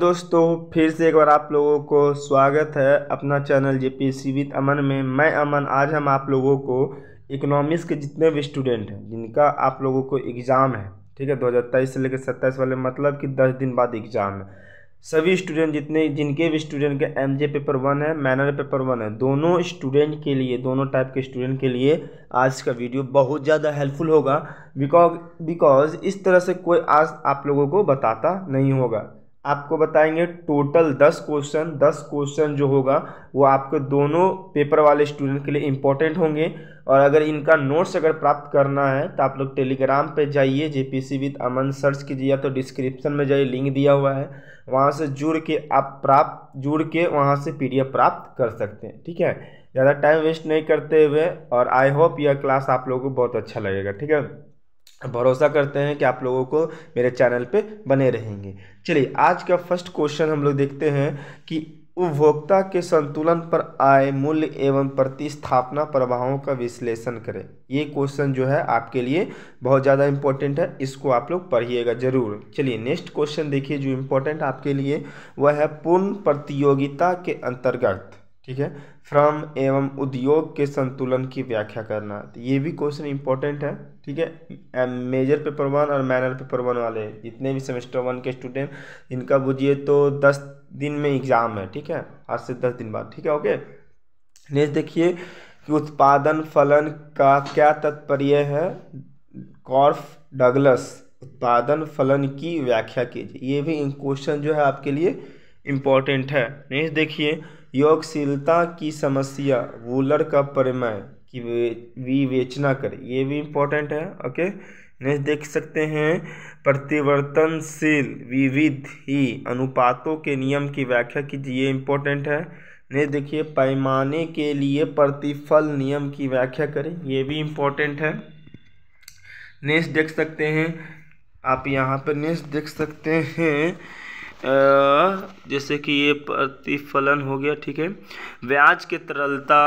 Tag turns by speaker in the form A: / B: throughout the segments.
A: दोस्तों फिर से एक बार आप लोगों को स्वागत है अपना channel J P C with Aman में मैं अमन आज हम आप लोगों को इकोनॉमिक्स के जितने भी स्टूडेंट हैं जिनका आप लोगों को एग्ज़ाम है ठीक है दो हज़ार तेईस से लेकर सत्ताईस वाले मतलब कि दस दिन बाद एग्ज़ाम है सभी स्टूडेंट जितने जिनके भी स्टूडेंट के एम जे पेपर वन है मैनर पेपर वन है दोनों स्टूडेंट के लिए दोनों टाइप के स्टूडेंट के लिए आज का वीडियो बहुत ज़्यादा हेल्पफुल होगा बिकॉज बिकॉज इस तरह से कोई आज आप लोगों को बताता नहीं होगा आपको बताएंगे टोटल दस क्वेश्चन दस क्वेश्चन जो होगा वो आपके दोनों पेपर वाले स्टूडेंट के लिए इम्पोर्टेंट होंगे और अगर इनका नोट्स अगर प्राप्त करना है तो आप लोग टेलीग्राम पे जाइए J P C with Aman search कीजिए या तो डिस्क्रिप्शन में जाइए लिंक दिया हुआ है वहाँ से जुड़ के आप प्राप्त जुड़ के वहाँ से पी प्राप्त कर सकते हैं ठीक है ज़्यादा टाइम वेस्ट नहीं करते हुए और आई होप यह क्लास आप लोगों को बहुत अच्छा लगेगा ठीक है भरोसा करते हैं कि आप लोगों को मेरे चैनल पे बने रहेंगे चलिए आज का फर्स्ट क्वेश्चन हम लोग देखते हैं कि उपभोक्ता के संतुलन पर आय मूल्य एवं प्रतिस्थापना प्रभावों का विश्लेषण करें ये क्वेश्चन जो है आपके लिए बहुत ज़्यादा इम्पोर्टेंट है इसको आप लोग पढ़िएगा जरूर चलिए नेक्स्ट क्वेश्चन देखिए जो इम्पोर्टेंट आपके लिए वह है पूर्ण प्रतियोगिता के अंतर्गत ठीक है श्रम एवं उद्योग के संतुलन की व्याख्या करना तो ये भी क्वेश्चन इंपॉर्टेंट है ठीक है मेजर पेपर वन और माइनर पेपर वन वाले जितने भी सेमेस्टर वन के स्टूडेंट इनका बुझिए तो दस दिन में एग्ज़ाम है ठीक है आज से दस दिन बाद ठीक है ओके नेक्स्ट देखिए कि उत्पादन फलन का क्या तात्पर्य है कॉर्फ डगलस उत्पादन फलन की व्याख्या कीजिए ये भी क्वेश्चन जो है आपके लिए इम्पोर्टेंट है नेक्स्ट देखिए योगशीलता की समस्या वूलर का परिमय की विवेचना करें ये भी इम्पोर्टेंट है ओके नेक्स्ट देख सकते हैं प्रतिवर्तनशील विविध ही अनुपातों के नियम की व्याख्या कीजिए ये इम्पोर्टेंट है नेक्स्ट देखिए पैमाने के लिए प्रतिफल नियम की व्याख्या करें ये भी इम्पोर्टेंट है नेक्स्ट देख सकते हैं आप यहाँ पर नेक्स्ट देख सकते हैं जैसे कि ये प्रतिफलन हो गया ठीक है ब्याज के तरलता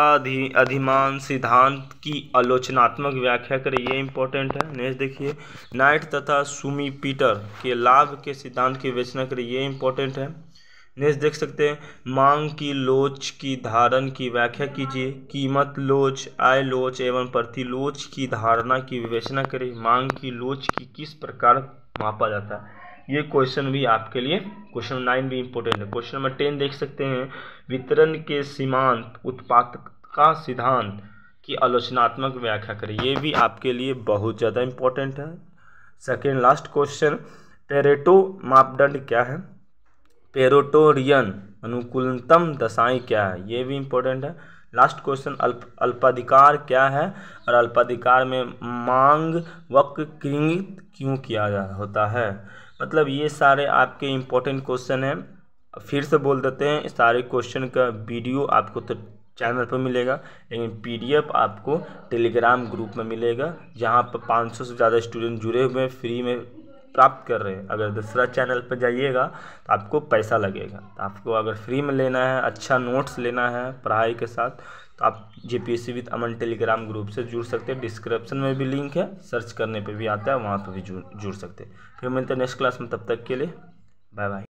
A: अधिमान सिद्धांत की आलोचनात्मक व्याख्या करें ये इंपॉर्टेंट है नेक्स्ट देखिए नाइट तथा सुमी पीटर के लाभ के सिद्धांत की विवेचना करें ये इंपॉर्टेंट है नेक्स्ट देख सकते हैं मांग की लोच की धारण की व्याख्या कीजिए कीमत लोच आय लोच एवं प्रतिलोच की धारणा की विवेचना करें मांग की लोच की किस प्रकार मापा जाता है ये क्वेश्चन भी आपके लिए क्वेश्चन नाइन भी इंपॉर्टेंट है क्वेश्चन नंबर टेन देख सकते हैं वितरण के सीमांत उत्पादकता सिद्धांत की आलोचनात्मक व्याख्या करें ये भी आपके लिए बहुत ज़्यादा इम्पोर्टेंट है सेकेंड लास्ट क्वेश्चन पेरेटो मापदंड क्या है पेरोटोरियन अनुकूलतम दशाएँ क्या है ये भी इम्पोर्टेंट है लास्ट क्वेश्चन अल्प अल्पाधिकार क्या है और अल्पाधिकार में मांग वक्र कृंगित क्यों किया जा होता है मतलब ये सारे आपके इम्पोर्टेंट क्वेश्चन हैं फिर से बोल देते हैं सारे क्वेश्चन का वीडियो आपको तो चैनल पर मिलेगा लेकिन पीडीएफ आपको टेलीग्राम ग्रुप में मिलेगा जहाँ पर 500 से ज़्यादा स्टूडेंट जुड़े हुए हैं फ्री में प्राप्त कर रहे हैं अगर दूसरा चैनल पर जाइएगा तो आपको पैसा लगेगा तो आपको अगर फ्री में लेना है अच्छा नोट्स लेना है पढ़ाई के साथ तो आप J P S C with Aman telegram group से जुड़ सकते हैं डिस्क्रिप्शन में भी लिंक है सर्च करने पे भी आता है वहाँ पर भी जुड़ जुड़ सकते हैं फिर मिलते हैं नेक्स्ट क्लास में तब तक के लिए बाय बाय